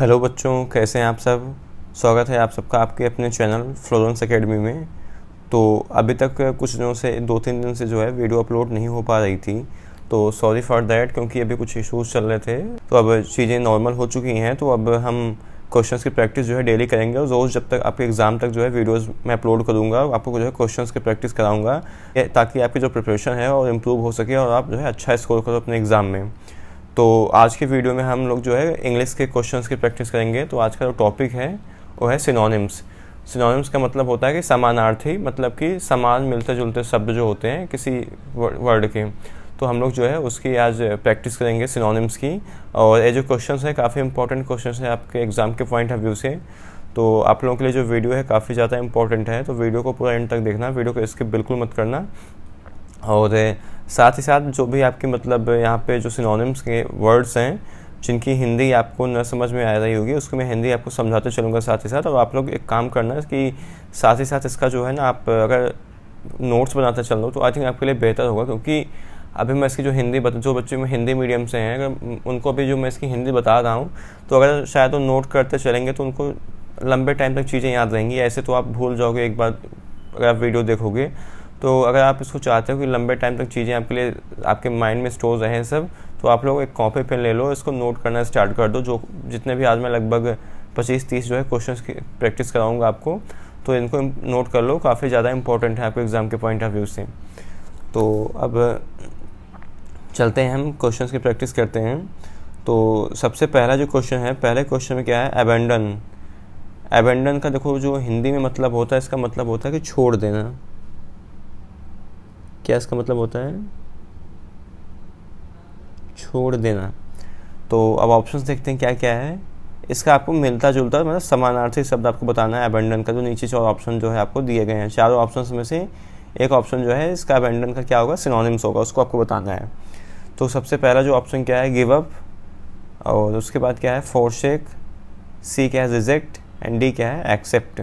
hello बच्चों कैसे हैं आप सब स्वागत है आप सबका आपके अपने चैनल फ्लोरेंस एकेडमी में तो अभी तक कुछ दिनों से दो तीन दिन से जो है वीडियो अपलोड नहीं हो पा रही थी तो सॉरी फॉर दैट क्योंकि अभी कुछ इशूज़ चल रहे थे तो अब चीज़ें नॉर्मल हो चुकी हैं तो अब हम क्वेश्चंस की प्रैक्टिस जो है डेली करेंगे और रोज़ जब तक आपके एग्ज़ाम तक जो है वीडियोस मैं अपलोड करूँगा आपको जो है क्वेश्चंस की प्रैक्टिस कराऊँगा ताकि आपकी जो प्रिपरेशन है और इम्प्रूव हो सके और आप जो है अच्छा स्कोर करो अपने एग्ज़ाम में तो आज के वीडियो में हम लोग जो है इंग्लिश के क्वेश्चन की प्रैक्टिस करेंगे तो आज का जो टॉपिक है वो है सिनोनिम्स सिनोनिम्स का मतलब होता है कि समानार्थी मतलब कि समान मिलते जुलते शब्द जो होते हैं किसी वर्ड के तो हम लोग जो है उसकी आज प्रैक्टिस करेंगे सिनोनिम्स की और ये जो क्वेश्चन है काफ़ी इंपॉर्टेंट क्वेश्चन है आपके एग्ज़ाम के पॉइंट ऑफ व्यू से तो आप लोगों के लिए जो वीडियो है काफ़ी ज़्यादा इंपॉर्टेंट है तो वीडियो को पूरा एंड तक देखना वीडियो को स्किप बिल्कुल मत करना और साथ ही साथ जो भी आपके मतलब यहाँ पे जो सिनोनिम्स के वर्ड्स हैं जिनकी हिंदी आपको न समझ में आ रही होगी उसको मैं हिंदी आपको समझाते चलूँगा साथ ही साथ और आप लोग एक काम करना कि साथ ही साथ इसका जो है ना आप अगर नोट्स बनाते चल रहे हो तो आई थिंक आपके लिए बेहतर होगा क्योंकि अभी मैं इसकी जो हिंदी बता जो बच्चे में हिंदी मीडियम से हैं अगर उनको अभी जो मैं इसकी हिंदी बता रहा हूँ तो अगर शायद वो नोट करते चलेंगे तो उनको लंबे टाइम तक चीज़ें याद रहेंगी ऐसे तो आप भूल जाओगे एक बार अगर आप वीडियो देखोगे तो अगर आप इसको चाहते हो कि लंबे टाइम तक चीज़ें आपके लिए आपके माइंड में स्टोर रहें सब तो आप लोग एक कॉपी पेन ले लो इसको नोट करना स्टार्ट कर दो जो जितने भी आज मैं लगभग पच्चीस तीस जो है क्वेश्चन की प्रैक्टिस कराऊँगा आपको तो इनको नोट कर लो काफ़ी ज़्यादा इंपॉर्टेंट है आपके एग्ज़ाम के पॉइंट ऑफ व्यू से तो अब चलते हैं हम क्वेश्चंस की प्रैक्टिस करते हैं तो सबसे पहला जो क्वेश्चन है पहले क्वेश्चन में क्या है एबेंडन एबेंडन का देखो जो हिंदी में मतलब होता है इसका मतलब होता है कि छोड़ देना क्या इसका मतलब होता है छोड़ देना तो अब ऑप्शन देखते हैं क्या क्या है इसका आपको मिलता जुलता मतलब समानार्थी शब्द आपको बताना है अबेंडन का जो तो नीचे चार ऑप्शन जो है आपको दिए गए हैं चारों ऑप्शन में से एक ऑप्शन जो है इसका अबेंडन का क्या होगा सिनोनिम्स होगा उसको आपको बताना है तो सबसे पहला जो ऑप्शन क्या है गिव अप और उसके बाद क्या है फोरशेक सी क्या है रिजेक्ट एंड डी क्या है एक्सेप्ट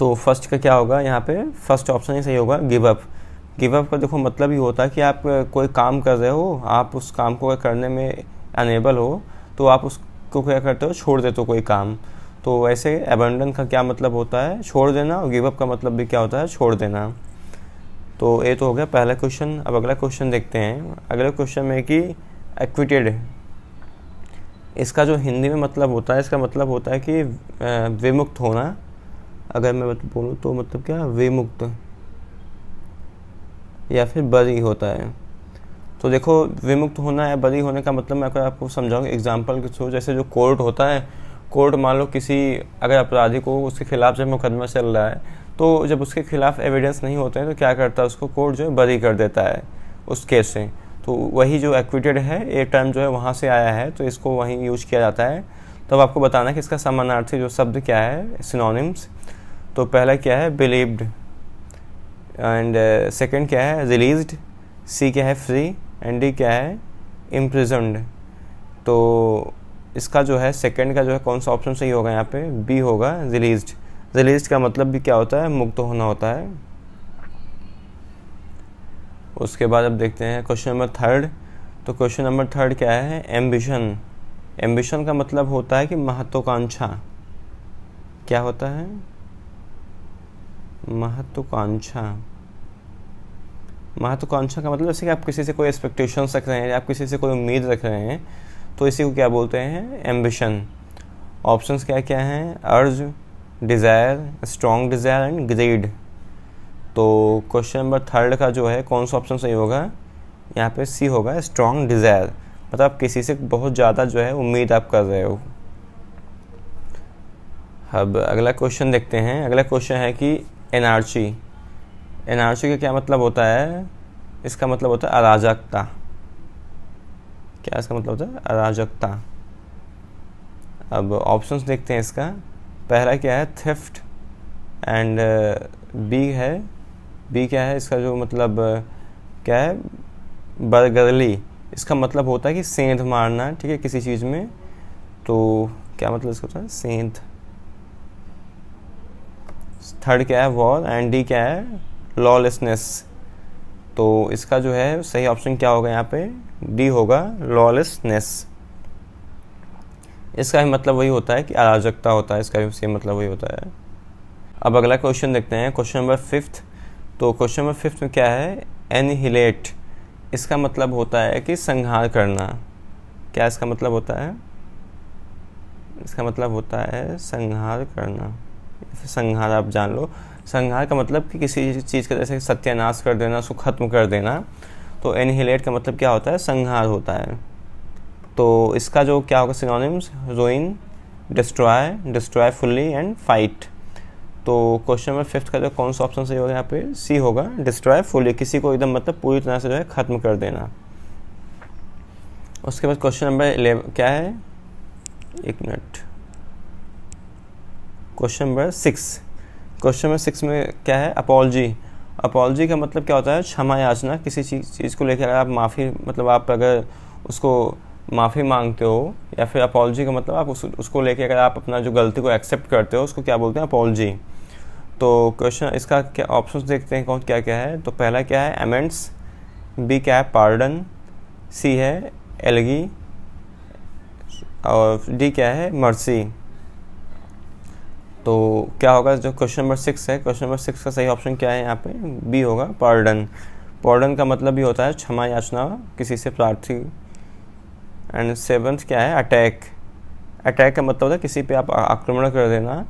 तो फर्स्ट का क्या होगा यहाँ पे फर्स्ट ऑप्शन ही सही होगा गिव अप गिव अप का देखो मतलब ये होता है कि आप कोई काम कर रहे हो आप उस काम को करने में अनेबल हो तो आप उसको क्या करते हो छोड़ देते हो कोई काम तो ऐसे एबंडन का क्या मतलब होता है छोड़ देना और गिव अप का मतलब भी क्या होता है छोड़ देना तो ये तो हो गया पहला क्वेश्चन अब अगला क्वेश्चन देखते हैं अगला क्वेश्चन में कि एक्विटेड इसका जो हिंदी में मतलब होता है इसका मतलब होता है कि विमुक्त होना अगर मैं बोलूँ तो मतलब क्या विमुक्त या फिर बरी होता है तो देखो विमुक्त होना या बरी होने का मतलब मैं अगर आपको समझाऊँ एग्जाम्पल के थ्रू जैसे जो कोर्ट होता है कोर्ट मान लो किसी अगर अपराधी को उसके खिलाफ जब मुकदमा चल रहा है तो जब उसके खिलाफ एविडेंस नहीं होते हैं तो क्या करता है उसको कोर्ट जो है बरी कर देता है उस केस से तो वही जो एक्विटेड है ए टर्म जो है वहाँ से आया है तो इसको वहीं यूज किया जाता है तब तो आपको बताना है कि इसका समानार्थी जो शब्द क्या है सिनोनिम्स तो पहला क्या है बिलीव्ड एंड सेकंड uh, क्या है रिलीज्ड सी क्या है फ्री एंड डी क्या है इम्प्रिजेंड तो इसका जो है सेकंड का जो है कौन सा ऑप्शन सही होगा यहाँ पे बी होगा रिलीज्ड रिलीज्ड का मतलब भी क्या होता है मुक्त होना होता है उसके बाद अब देखते हैं क्वेश्चन नंबर थर्ड तो क्वेश्चन नंबर थर्ड क्या है एम्बिशन एम्बिशन का मतलब होता है कि महत्वाकांक्षा क्या होता है महत्वाकांक्षा महत्वाकांक्षा का मतलब जैसे कि आप किसी से कोई एक्सपेक्टेशन रख रहे हैं आप किसी से कोई उम्मीद रख रहे हैं तो इसी को क्या बोलते हैं एम्बिशन ऑप्शंस क्या क्या हैं urge desire strong desire and greed तो क्वेश्चन नंबर थर्ड का जो है कौन सा ऑप्शन सही होगा यहाँ पे सी होगा स्ट्रॉन्ग डिज़ायर मतलब आप किसी से बहुत ज़्यादा जो है उम्मीद आप कर रहे हो अब अगला क्वेश्चन देखते हैं अगला क्वेश्चन है कि एनआरसी एनआरसी का क्या मतलब होता है इसका मतलब होता है अराजकता क्या इसका मतलब होता है अराजकता अब ऑप्शंस देखते हैं इसका पहला क्या है थिफ्ट एंड बी है बी क्या है इसका जो मतलब uh, क्या है बरगरली इसका मतलब होता है कि सेंध मारना ठीक है किसी चीज़ में तो क्या मतलब इसका होता है सेंध थर्ड क्या है वॉर एंड डी क्या है लॉलेसनेस तो इसका जो है सही ऑप्शन क्या होगा यहाँ पे डी होगा लॉलेसनेस इसका भी मतलब वही होता है कि अराजकता होता है इसका भी सेम मतलब वही होता है अब अगला क्वेश्चन देखते हैं क्वेश्चन नंबर फिफ्थ तो क्वेश्चन नंबर फिफ्थ में क्या है एनहिलेट इसका मतलब होता है कि संहार करना क्या इसका मतलब होता है इसका मतलब होता है संहार करना संहार आप जान लो संहार का मतलब कि किसी चीज़ का जैसे सत्यानाश कर देना उसको ख़त्म कर देना तो एनहिलेट का मतलब क्या होता है संहार होता है तो इसका जो क्या होगा synonyms ruin destroy destroy fully and fight तो क्वेश्चन नंबर फिफ्थ का जो कौन सा ऑप्शन सही होगा यहाँ पे सी होगा डिस्ट्रॉय फुल्ली किसी को एकदम मतलब पूरी तरह से जो है ख़त्म कर देना उसके बाद क्वेश्चन नंबर इलेवन क्या है एक minute question number six question number six में क्या है अपॉलजी अपॉलजी का मतलब क्या होता है क्षमा याचना किसी चीज़ चीज़ को लेकर आप माफ़ी मतलब आप अगर उसको माफ़ी मांगते हो या फिर अपॉलजी का मतलब आप उस, उसको लेके अगर आप अपना जो गलती को एक्सेप्ट करते हो उसको क्या बोलते हैं अपॉलजी तो क्वेश्चन इसका क्या ऑप्शन देखते हैं कौन क्या क्या है तो पहला क्या है एमेंट्स बी क्या है पार्डन सी है एलगी और डी क्या है मर्सी तो क्या होगा जो क्वेश्चन नंबर सिक्स है क्वेश्चन नंबर सिक्स का सही ऑप्शन क्या है यहाँ पे बी होगा पार्डन पार्डन का मतलब भी होता है क्षमा याचना किसी से प्रार्थी एंड सेवन्थ क्या है अटैक अटैक का मतलब होता है किसी पे आप आक्रमण कर देना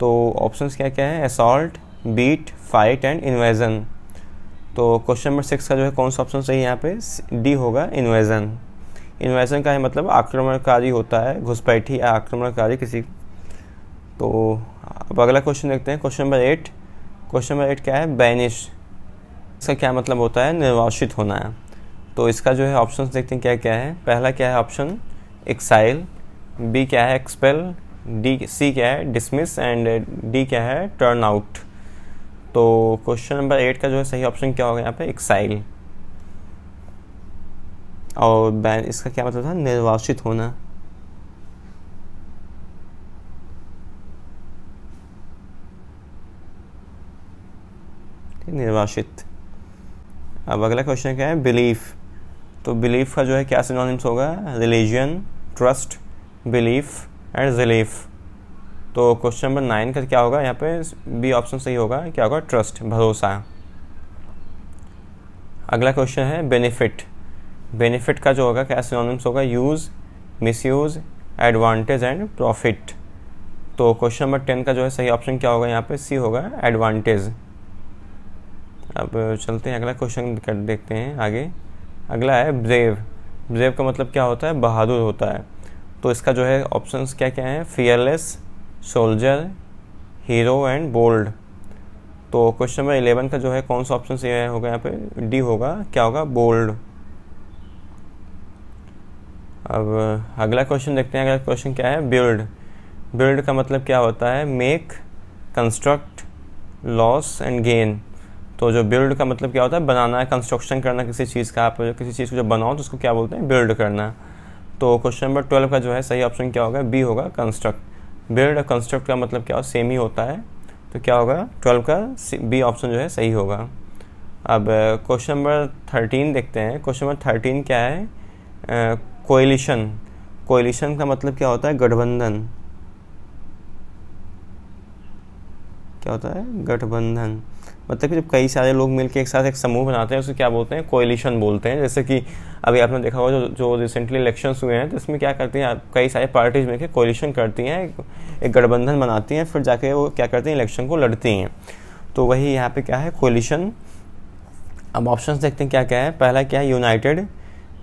तो ऑप्शंस क्या क्या है assault beat fight and invasion तो क्वेश्चन नंबर सिक्स का जो है कौन सा ऑप्शन सही है यहाँ पे डी होगा इन्वेजन इन्वेजन का है मतलब आक्रमणकारी होता है घुसपैठी या आक्रमणकारी किसी तो अब अगला क्वेश्चन देखते हैं question number eight question number eight क्या है बैनिश इसका क्या मतलब होता है निर्वासित होना है तो इसका जो है ऑप्शन देखते हैं क्या क्या है पहला क्या है ऑप्शन एक्साइल बी क्या है एक्सपेल डी सी क्या है डिसमिस एंड डी क्या है टर्न आउट तो क्वेश्चन नंबर एट का जो है सही ऑप्शन क्या होगा यहाँ पे एक्साइल और बैन इसका क्या मतलब था निर्वासित होना निर्वासित अब अगला क्वेश्चन क्या है बिलीफ तो बिलीफ का जो है क्या सिनोनिम्स होगा religion trust belief and relief तो क्वेश्चन नंबर नाइन का क्या होगा यहाँ पे बी ऑप्शन सही होगा क्या होगा ट्रस्ट भरोसा अगला क्वेश्चन है बेनिफिट बेनिफिट का जो होगा क्या सिनोनिम्स होगा use misuse advantage and profit तो क्वेश्चन नंबर टेन का जो है सही ऑप्शन क्या होगा यहाँ पे सी होगा एडवांटेज अब चलते हैं अगला क्वेश्चन देखते हैं आगे अगला है ब्रेव ब्रेव का मतलब क्या होता है बहादुर होता है तो इसका जो है ऑप्शंस क्या क्या हैं fearless soldier hero and bold तो क्वेश्चन नंबर इलेवन का जो है कौन सा ऑप्शन होगा यहाँ पे डी होगा क्या होगा बोल्ड अब अगला क्वेश्चन देखते हैं अगला क्वेश्चन क्या है बिल्ड बिल्ड का मतलब क्या होता है make construct loss and gain तो जो बिल्ड का मतलब क्या होता है बनाना है कंस्ट्रक्शन करना किसी चीज़ का आप किसी चीज़ को जब बनाओ तो उसको क्या बोलते हैं बिल्ड करना तो क्वेश्चन नंबर ट्वेल्व का जो है सही ऑप्शन क्या होगा बी होगा कंस्ट्रक्ट बिल्ड और कंस्ट्रक्ट का मतलब क्या हो सेम ही होता है तो क्या होगा ट्वेल्व का बी ऑप्शन जो है सही होगा अब क्वेश्चन नंबर थर्टीन देखते हैं क्वेश्चन नंबर थर्टीन क्या है कोयलिशन कोयलिशन का मतलब क्या होता है गठबंधन क्या होता है गठबंधन मतलब कि जब कई सारे लोग मिलकर एक साथ एक समूह बनाते हैं उसे क्या बोलते हैं कोयलिशन बोलते हैं जैसे कि अभी आपने देखा होगा जो जो रिसेंटली इलेक्शन हुए हैं तो इसमें क्या करती हैं कई सारे पार्टीज मिलकर कोएलिशन करती हैं एक गठबंधन बनाती हैं फिर जाके वो क्या करती हैं इलेक्शन को लड़ती हैं तो वही यहाँ पे क्या है कोलिशन अब ऑप्शन देखते हैं क्या क्या है पहला क्या है यूनाइटेड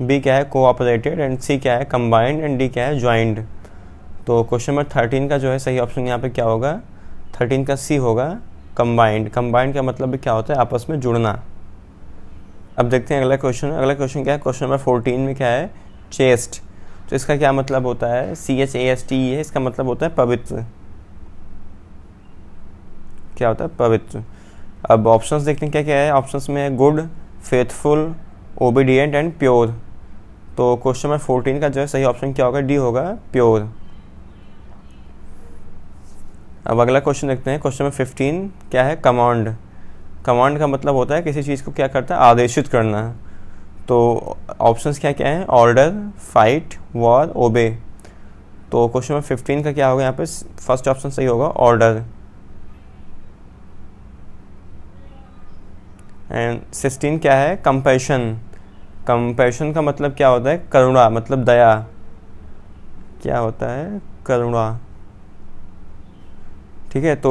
बी क्या है कोऑपरेटेड एंड सी क्या है कंबाइंड एंड डी क्या है ज्वाइंट तो क्वेश्चन नंबर थर्टीन का जो है सही ऑप्शन यहाँ पे क्या होगा थर्टीन का सी होगा कंबाइंड कंबाइंड का मतलब क्या होता है आपस में जुड़ना अब देखते हैं अगला क्वेश्चन अगला क्वेश्चन क्या है क्वेश्चन नंबर फोर्टीन में क्या है चेस्ट तो इसका क्या मतलब होता है C H A S T है इसका मतलब होता है पवित्र क्या होता है पवित्र अब ऑप्शंस देखते हैं क्या क्या है ऑप्शंस में है good faithful obedient and pure तो क्वेश्चन नंबर फोर्टीन का जो है सही ऑप्शन क्या होगा डी होगा प्योर अब अगला क्वेश्चन देखते हैं क्वेश्चन नंबर फिफ्टीन क्या है कमांड कमांड का मतलब होता है किसी चीज़ को क्या करता है आदेशित करना तो ऑप्शंस क्या क्या हैं ऑर्डर फाइट वॉर ओबे तो क्वेश्चन नंबर फिफ्टीन का क्या होगा यहाँ पे फर्स्ट ऑप्शन सही होगा ऑर्डर एंड सिक्सटीन क्या है कंपेशन कंपेशन का मतलब क्या होता है करुणा मतलब दया क्या होता है करुणा ठीक है तो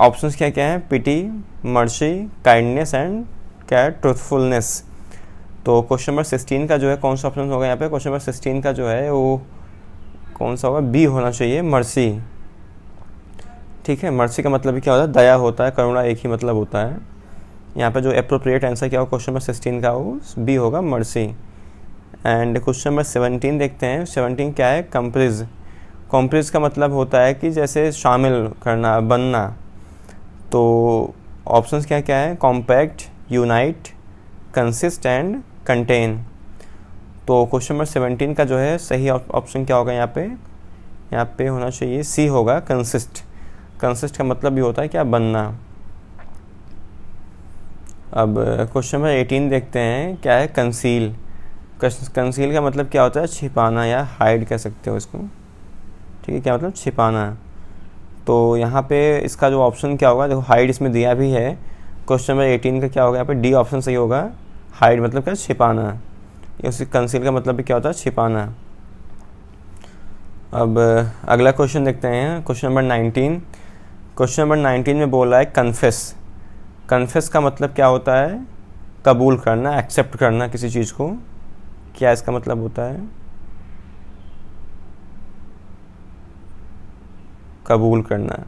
ऑप्शंस क्या क्या हैं पिटी मर्सी काइंडनेस एंड क्या है ट्रूथफुलनेस तो क्वेश्चन नंबर सिक्सटीन का जो है कौन सा ऑप्शन होगा यहाँ पे क्वेश्चन नंबर सिक्सटीन का जो है वो कौन सा होगा बी होना चाहिए मर्सी ठीक है मर्सी का मतलब क्या होता है दया होता है करुणा एक ही मतलब होता है यहाँ पे जो अप्रोप्रिएट आंसर क्या होगा क्वेश्चन नंबर सिक्सटीन का वो बी होगा mercy and question number seventeen देखते हैं सेवनटीन क्या है कंप्रिज़ कॉम्प्रेस का मतलब होता है कि जैसे शामिल करना बनना तो ऑप्शंस क्या क्या है compact unite consist and contain तो क्वेश्चन नंबर सेवनटीन का जो है सही ऑप्शन क्या होगा यहाँ पे यहाँ पे होना चाहिए सी होगा कंसिस्ट कंसिस्ट का मतलब भी होता है क्या बनना अब क्वेश्चन नंबर एटीन देखते हैं क्या है कंसील कंसील का मतलब क्या होता है छिपाना या हाइड कह सकते हो इसको ठीक है क्या मतलब छिपाना है तो यहाँ पे इसका जो ऑप्शन क्या होगा देखो हाइड इसमें दिया भी है क्वेश्चन नंबर एटीन का क्या होगा यहाँ पे डी ऑप्शन सही होगा हाइड मतलब क्या छिपाना है उसी कंसील का मतलब भी क्या होता है छिपाना अब अगला क्वेश्चन देखते हैं question number nineteen question number nineteen में बोला है कन्फेस कन्फेस का मतलब क्या होता है कबूल करना एक्सेप्ट करना किसी चीज़ को क्या इसका मतलब होता है कबूल करना है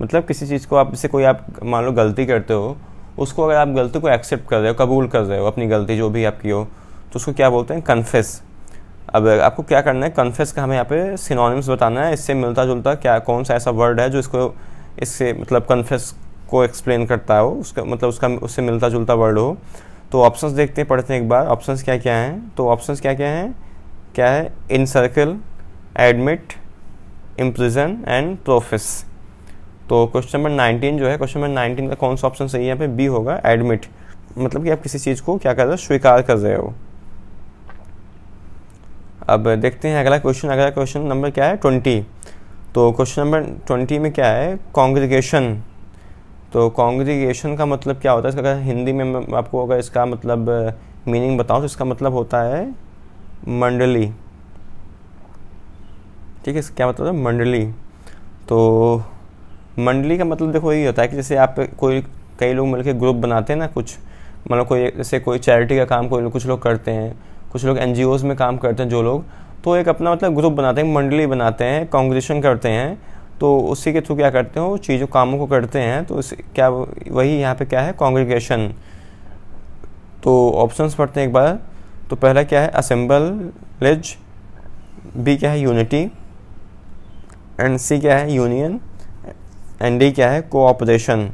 मतलब किसी चीज़ को आप जैसे कोई आप मान लो गलती करते हो उसको अगर आप गलती को एक्सेप्ट कर रहे हो कबूल कर रहे हो अपनी गलती जो भी आपकी हो तो उसको क्या बोलते हैं कन्फेस अब आपको क्या करना है कन्फेस का हमें यहाँ पे सिनोनिम्स बताना है इससे मिलता जुलता क्या कौन सा ऐसा वर्ड है जो इसको इससे मतलब कन्फेस को एक्सप्लेन करता हो उसका मतलब उसका उससे मिलता जुलता वर्ड हो तो ऑप्शंस देखते हैं पढ़ते हैं एक बार ऑप्शंस क्या क्या हैं तो ऑप्शंस क्या क्या हैं क्या है encircle admit imprison and profess तो क्वेश्चन नंबर नाइनटीन जो है क्वेश्चन नंबर नाइनटीन का कौन सा ऑप्शन सही है यहाँ पे बी होगा एडमिट मतलब कि आप किसी चीज़ को क्या कर रहे हो स्वीकार कर रहे हो अब देखते हैं अगला क्वेश्चन अगला क्वेश्चन नंबर क्या है ट्वेंटी तो क्वेश्चन नंबर ट्वेंटी में क्या है कॉन्ग्रीगेशन तो कॉन्ग्रीगेशन का मतलब क्या होता है इसका अगर हिंदी में आपको अगर इसका मतलब मीनिंग बताऊँ तो इसका मतलब होता है मंडली ठीक है क्या मतलब मंडली तो मंडली का मतलब देखो यही होता है कि जैसे आप कोई कई लोग मिलकर ग्रुप बनाते हैं ना कुछ मतलब कोई जैसे कोई चैरिटी का काम कोई कुछ लोग करते हैं कुछ लोग एन में काम करते हैं जो लोग तो एक अपना मतलब ग्रुप बनाते हैं मंडली बनाते हैं कॉन्ग्रेशन करते हैं तो उसी के थ्रू क्या करते हैं वो चीज़ों कामों को करते हैं तो इस क्या वही यहाँ पे क्या है कॉन्ग्रीगेशन तो ऑप्शंस पढ़ते हैं एक बार तो पहला क्या है लेज बी क्या है यूनिटी एंड सी क्या है यूनियन एंड डी क्या है कोऑपरेशन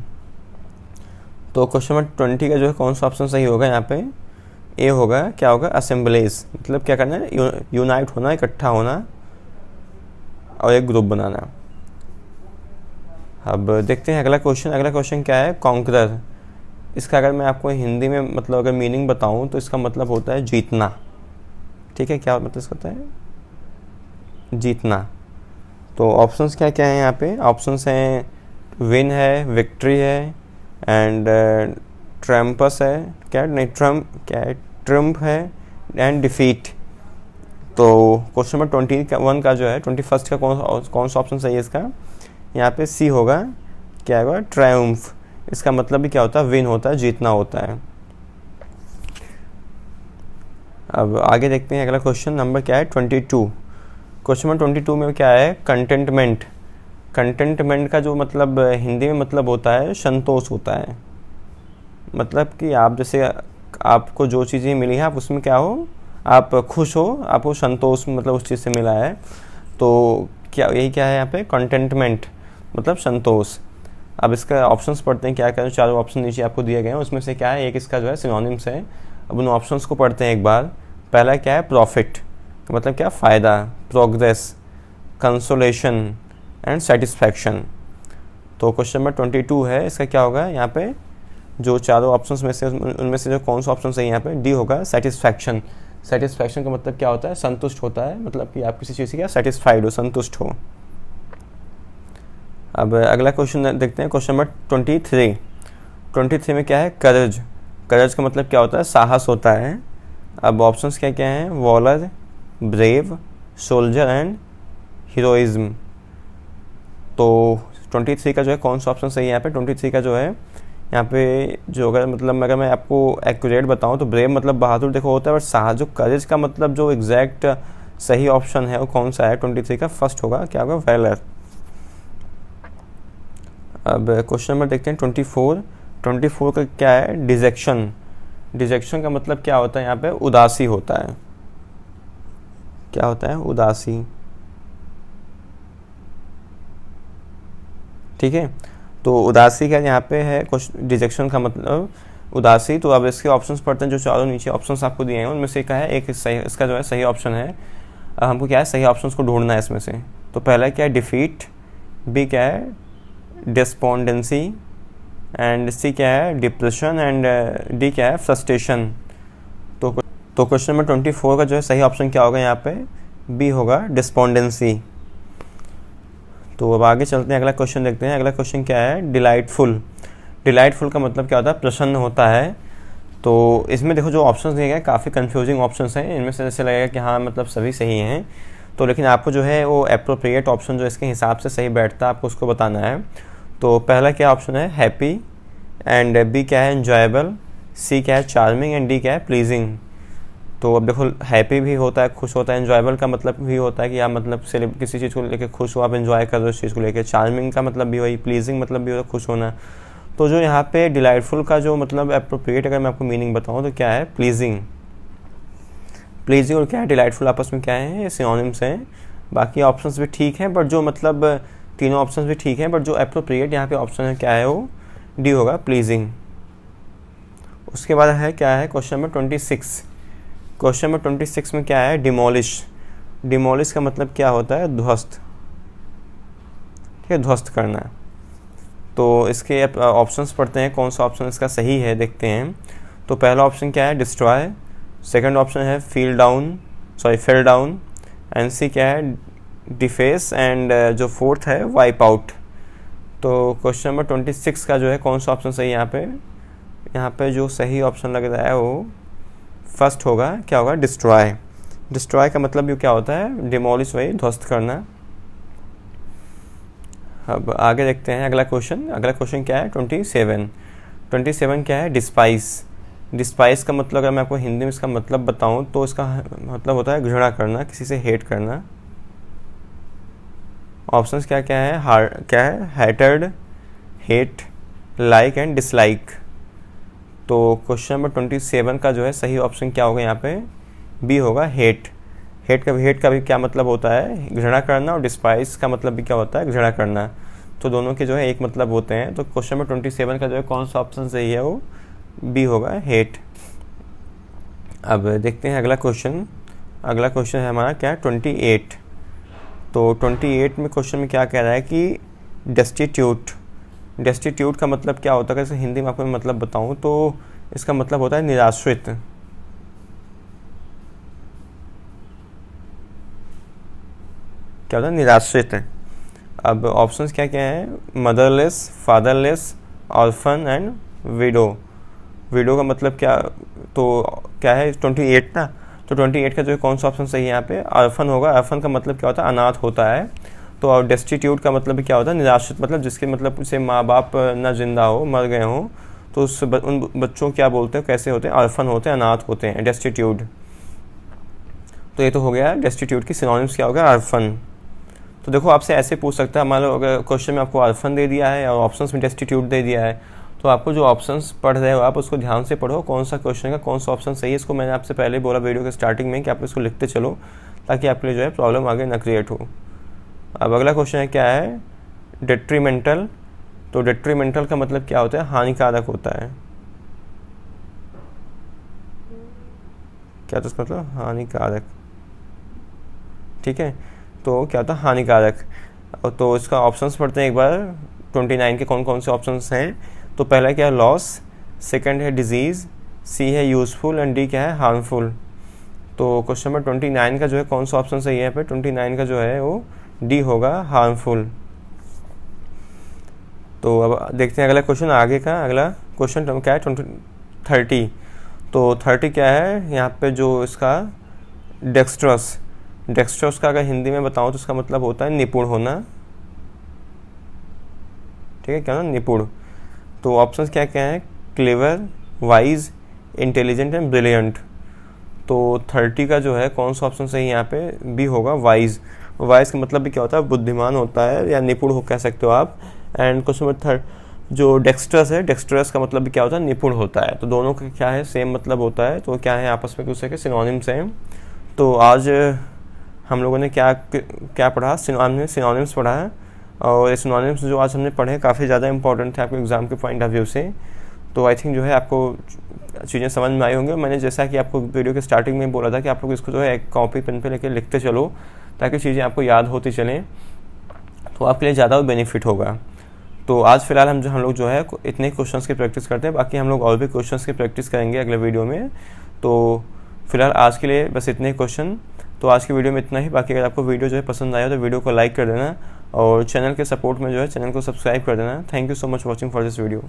तो क्वेश्चन नंबर ट्वेंटी का जो है कौन सा ऑप्शन सही होगा यहाँ पे ए होगा क्या होगा असेंबलीज मतलब क्या करना है यूनाइट होना इकट्ठा होना और एक ग्रुप बनाना अब देखते हैं अगला क्वेश्चन अगला क्वेश्चन क्या है कॉन्करर इसका अगर मैं आपको हिंदी में मतलब अगर मीनिंग बताऊं तो इसका मतलब होता है जीतना ठीक है क्या मतलब इसका होता है जीतना तो ऑप्शंस क्या क्या हैं यहाँ पे ऑप्शंस हैं विन है विक्ट्री है एंड ट्रम्पस uh, है क्या नहीं ट्रम्प क्या है ट्रम्प है एंड डिफीट तो क्वेश्चन नंबर ट्वेंटी वन का जो है ट्वेंटी फर्स्ट का कौन कौन सा ऑप्शन सही है इसका यहाँ पे सी होगा क्या होगा ट्रायम्फ इसका मतलब भी क्या होता है विन होता है जीतना होता है अब आगे देखते हैं अगला क्वेश्चन नंबर क्या है twenty two question number twenty two में क्या है कंटेंटमेंट कंटेंटमेंट का जो मतलब हिंदी में मतलब होता है संतोष होता है मतलब कि आप जैसे आपको जो चीज़ें मिली हैं आप उसमें क्या हो आप खुश हो आपको संतोष मतलब उस चीज़ से मिला है तो क्या यही क्या है यहाँ पे कंटेंटमेंट मतलब संतोष अब इसका ऑप्शंस पढ़ते हैं क्या क्या चारों ऑप्शन नीचे आपको दिए गए हैं उसमें से क्या है एक इसका जो है सिनोनिम्स है अब उन ऑप्शंस को पढ़ते हैं एक बार पहला क्या है प्रॉफिट तो मतलब क्या फ़ायदा प्रोग्रेस कंसोलेशन एंड सेटिस्फैक्शन तो क्वेश्चन नंबर ट्वेंटी टू है इसका क्या होगा यहाँ पे जो चारों ऑप्शंस में से उनमें से जो कौन सा ऑप्शन है यहाँ पे डी होगा सेटिस्फैक्शन सेटिस्फैक्शन का मतलब क्या होता है संतुष्ट होता है मतलब कि आप किसी चीज़ से क्या सेटिस्फाइड हो संतुष्ट हो अब अगला क्वेश्चन देखते हैं question number twenty three twenty three में क्या है करज करज का मतलब क्या होता है साहस होता है अब ऑप्शंस क्या क्या हैं valour brave soldier and heroism तो 23 का जो है कौन सा ऑप्शन सही है यहाँ पे 23 का जो है यहाँ पे जो अगर मतलब अगर मैं आपको एक्यूरेट बताऊँ तो ब्रेव मतलब बहादुर देखो होता है बट साहस जो करेज का मतलब जो एग्जैक्ट सही ऑप्शन है वो कौन सा है ट्वेंटी थ्री का फर्स्ट होगा क्या होगा वेलर अब क्वेश्चन नंबर देखते हैं ट्वेंटी फोर ट्वेंटी फोर का क्या है डिजेक्शन डिजेक्शन का मतलब क्या होता है यहाँ पे उदासी होता है क्या होता है उदासी ठीक है तो उदासी का यहाँ पे है कुछ डिजेक्शन का मतलब उदासी तो अब इसके ऑप्शंस पढ़ते हैं जो चारों नीचे ऑप्शंस आपको दिए हैं उनमें से क्या है एक सही इसका जो है सही ऑप्शन है हमको क्या है सही ऑप्शंस को ढूंढना है इसमें से तो पहला क्या है डिफीट बी क्या है डिस्पोंडेंसी एंड सी क्या है डिप्रेशन एंड डी क्या है फ्रस्ट्रेशन तो क्वेश्चन नंबर ट्वेंटी फोर का जो है सही ऑप्शन क्या होगा यहाँ पे बी होगा डिस्पॉन्डेंसी तो अब आगे चलते हैं अगला क्वेश्चन देखते हैं अगला क्वेश्चन क्या है डिलाइटफुल डिलाइटफुल का मतलब क्या होता है प्रसन्न होता है तो इसमें देखो जो ऑप्शंस दिए गए काफ़ी कंफ्यूजिंग ऑप्शंस हैं इनमें से ऐसे लगेगा कि हाँ मतलब सभी सही हैं तो लेकिन आपको जो है वो अप्रोप्रिएट ऑप्शन जो इसके हिसाब से सही बैठता है आपको उसको बताना है तो पहला क्या ऑप्शन है हैप्पी एंड बी क्या है इन्जॉयबल सी क्या है चार्मिंग एंड डी क्या है प्लीजिंग तो अब देखो हैप्पी भी होता है खुश होता है इन्जॉयबल का मतलब भी होता है कि आप मतलब सेलिब किसी चीज़ को लेकर खुश हो आप इन्जॉय कर रहे हो उस चीज़ को लेकर चार्मिंग का मतलब भी वही प्लीजिंग मतलब भी होता है खुश होना तो जो यहाँ पे डिलाइटफुल का जो मतलब अप्रोप्रिएट अगर मैं आपको मीनिंग बताऊँ तो क्या है प्लीजिंग प्लीजिंग और क्या है डिलाइटफुल आपस में क्या है ये सिनोनिम्स हैं बाकी ऑप्शंस भी ठीक हैं बट जो मतलब तीनों ऑप्शंस भी ठीक हैं बट जो अप्रोप्रिएट यहाँ पे ऑप्शन है क्या है वो डी होगा प्लीजिंग उसके बाद है क्या है question number twenty six question number twenty six में क्या है डिमोलिश डिमोलिश का मतलब क्या होता है ध्वस्त ठीक है ध्वस्त करना है तो इसके ऑप्शन ऑप्शंस पढ़ते हैं कौन सा ऑप्शन इसका सही है देखते हैं तो पहला ऑप्शन क्या है डिस्ट्रॉय सेकंड ऑप्शन है feel down sorry fell down and C क्या है डिफेस एंड जो फोर्थ है वाइप आउट तो क्वेश्चन नंबर ट्वेंटी सिक्स का जो है कौन सा ऑप्शन सही यहाँ पे यहाँ पे जो सही ऑप्शन लग रहा है वो फर्स्ट होगा क्या होगा डिस्ट्रॉय डिस्ट्रॉय का मतलब क्या होता है डिमोलिश वही ध्वस्त करना अब आगे देखते हैं अगला क्वेश्चन अगला क्वेश्चन क्या है ट्वेंटी सेवन ट्वेंटी सेवन क्या है डिस्पाइस डिस्पाइस का मतलब अगर मैं आपको हिंदी में इसका मतलब बताऊं तो इसका मतलब होता है घृणा करना किसी से हेट करना ऑप्शंस क्या क्या है हार क्या है hatred hate like and dislike तो क्वेश्चन नंबर ट्वेंटी सेवन का जो है सही ऑप्शन क्या होगा यहाँ पे बी होगा हेट हेट का हेट का भी क्या मतलब होता है घृणा करना और डिस्पाइस का मतलब भी क्या होता है घृणा करना तो दोनों के जो है एक मतलब होते हैं तो क्वेश्चन नंबर ट्वेंटी सेवन का जो है कौन सा ऑप्शन सही है वो बी होगा हेट अब देखते हैं अगला क्वेश्चन अगला क्वेश्चन है हमारा क्या ट्वेंटी एट तो ट्वेंटी एट में क्वेश्चन में क्या कह रहा है कि डेस्टिट्यूट डेस्टिट्यूट का मतलब क्या होता है जैसे हिंदी में आपको मैं मतलब बताऊं तो इसका मतलब होता है निराश्रित क्या होता है निराश्रित अब ऑप्शंस क्या क्या हैं motherless fatherless orphan and widow widow का मतलब क्या तो क्या है ट्वेंटी एट ना तो ट्वेंटी एट का जो कौन सा ऑप्शन सही है यहाँ पे अर्फन होगा अर्फन का मतलब क्या होता है अनाथ होता है तो और डेस्टिट्यूट का मतलब क्या होता है निराश्रित मतलब जिसके मतलब उसे माँ बाप ना जिंदा हो मर गए हों तो उस ब, उन बच्चों क्या बोलते हैं कैसे होते हैं अर्फन होते हैं अनाथ होते हैं डेस्टिट्यूट तो ये तो हो गया डेस्टिट्यूट की सिनोनिम्स क्या हो गया अर्फन तो देखो आपसे ऐसे पूछ सकता है हमारे अगर क्वेश्चन में आपको अर्फन दे दिया है और ऑप्शन में डेस्टिट्यूट दे दिया है तो आपको जो ऑप्शन पढ़ रहे हो आप उसको ध्यान से पढ़ो कौन सा क्वेश्चन का कौन सा ऑप्शन सही है इसको मैंने आपसे पहले बोला वीडियो के स्टार्टिंग में कि आप इसको लिखते चलो ताकि आपके लिए जो है प्रॉब्लम आगे ना क्रिएट हो अब अगला क्वेश्चन है क्या है डिट्रीमेंटल तो डिट्रीमेंटल का मतलब क्या होता है हानिकारक होता है क्या तो उसका मतलब हानिकारक ठीक है तो क्या होता है हानिकारक तो इसका ऑप्शंस पढ़ते हैं एक बार 29 के कौन कौन से ऑप्शंस हैं तो पहला क्या है लॉस सेकंड है डिजीज़ सी है यूज़फुल एंड डी क्या है हार्मफुल तो क्वेश्चन नंबर 29 का जो है कौन सा ऑप्शन सही है पे 29 का जो है वो डी होगा हार्मफुल तो अब देखते हैं अगला क्वेश्चन आगे का अगला क्वेश्चन क्या है ट्वेंटी थर्टी तो थर्टी क्या है यहाँ पे जो इसका डेक्स्ट्रस डेक्स्ट्रस का अगर हिंदी में बताऊँ तो इसका मतलब होता है निपुण होना ठीक है क्या ना निपुण तो ऑप्शन क्या क्या है clever wise intelligent and brilliant तो थर्टी का जो है कौन सा ऑप्शन सही यहाँ पे बी होगा वाइज वाइस का मतलब भी क्या होता है बुद्धिमान होता है या निपुण हो कह सकते हो आप एंड क्वेश्चन नंबर थर्ड जो डेक्स्ट्रस है डेक्स्ट्रस का मतलब भी क्या होता है निपुण होता है तो दोनों का क्या है सेम मतलब होता है तो क्या है आपस में दूसरे के सिनोनिम सेम तो आज हम लोगों ने क्या क्या पढ़ा सिनोनिम सिनोनिम्स पढ़ा है और सिनोनिम्स जो आज हमने पढ़े काफ़ी ज़्यादा इंपॉर्टेंट थे आपके एग्ज़ाम के पॉइंट ऑफ व्यू से तो आई थिंक जो है आपको चीज़ें समझ में आई होंगी मैंने जैसा कि आपको वीडियो के स्टार्टिंग में बोला था कि आप लोग इसको जो है एक कॉपी पेन पे लेके लिखते चलो ताकि चीज़ें आपको याद होती चलें तो आपके लिए ज़्यादा बेनिफिट होगा तो आज फिलहाल हम जो हम लोग जो है इतने क्वेश्चंस की प्रैक्टिस करते हैं बाकी हम लोग और भी क्वेश्चंस की प्रैक्टिस करेंगे अगले वीडियो में तो फिलहाल आज के लिए बस इतने क्वेश्चन तो आज की वीडियो में इतना ही बाकी अगर आपको वीडियो जो है पसंद आया तो वीडियो को लाइक कर देना और चैनल के सपोर्ट में जो है चैनल को सब्सक्राइब कर देना thank you so much watching for this video